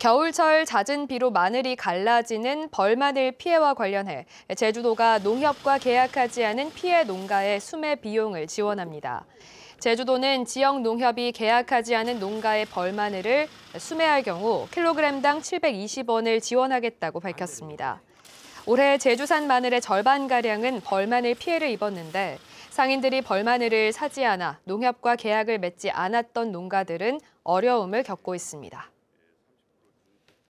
겨울철 잦은 비로 마늘이 갈라지는 벌마늘 피해와 관련해 제주도가 농협과 계약하지 않은 피해 농가의 수매 비용을 지원합니다. 제주도는 지역 농협이 계약하지 않은 농가의 벌마늘을 수매할 경우 킬로그램당 720원을 지원하겠다고 밝혔습니다. 올해 제주산 마늘의 절반가량은 벌마늘 피해를 입었는데 상인들이 벌마늘을 사지 않아 농협과 계약을 맺지 않았던 농가들은 어려움을 겪고 있습니다.